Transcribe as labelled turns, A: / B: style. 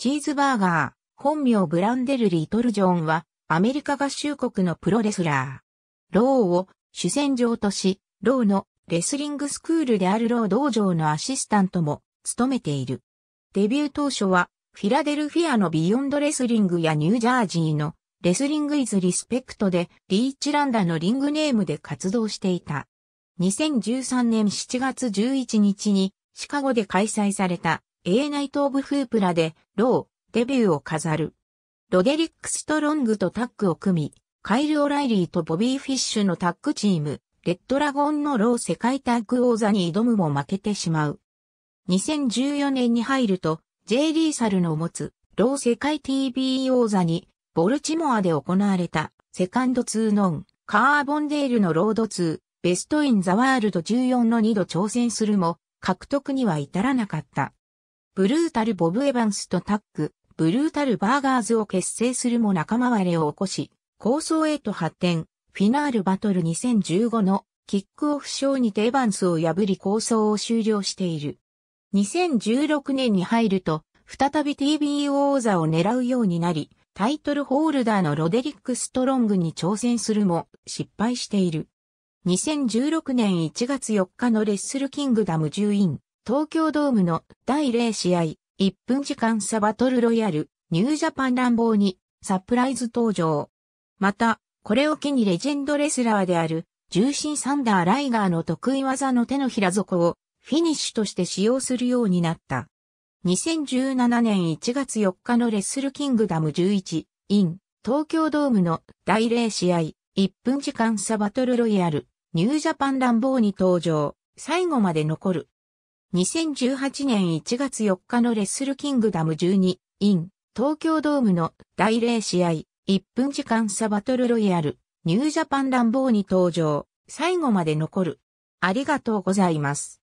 A: チーズバーガー、本名ブランデル・リトル・ジョンは、アメリカ合衆国のプロレスラー。ローを主戦場とし、ローのレスリングスクールであるロー道場のアシスタントも務めている。デビュー当初は、フィラデルフィアのビヨンドレスリングやニュージャージーのレスリングイズリスペクトでリーチランダのリングネームで活動していた。2013年7月11日にシカゴで開催された A ナイト・オブ・フープラで、ロー、デビューを飾る。ロデリック・ストロングとタッグを組み、カイル・オライリーとボビー・フィッシュのタッグチーム、レッドラゴンのロー世界タッグ王座に挑むも負けてしまう。2014年に入ると、J リーサルの持つ、ロー世界 TV 王座に、ボルチモアで行われた、セカンド2ノン、カーボンデールのロード2、ベストインザワールド14の2度挑戦するも、獲得には至らなかった。ブルータル・ボブ・エヴァンスとタッグ、ブルータル・バーガーズを結成するも仲間割れを起こし、構想へと発展、フィナールバトル2015のキックオフショーにてエヴァンスを破り構想を終了している。2016年に入ると、再び TBO 王座を狙うようになり、タイトルホールダーのロデリック・ストロングに挑戦するも失敗している。2016年1月4日のレッスルキングダム10イン東京ドームの第0試合、1分時間差バトルロイヤル、ニュージャパン乱暴にサプライズ登場。また、これを機にレジェンドレスラーである、重心サンダーライガーの得意技の手のひら底をフィニッシュとして使用するようになった。2017年1月4日のレッスルキングダム11 in 東京ドームの第0試合1分時間差バトルロイヤルニュージャパン乱暴に登場最後まで残る2018年1月4日のレッスルキングダム12 in 東京ドームの第0試合1分時間差バトルロイヤルニュージャパン乱暴に登場最後まで残るありがとうございます。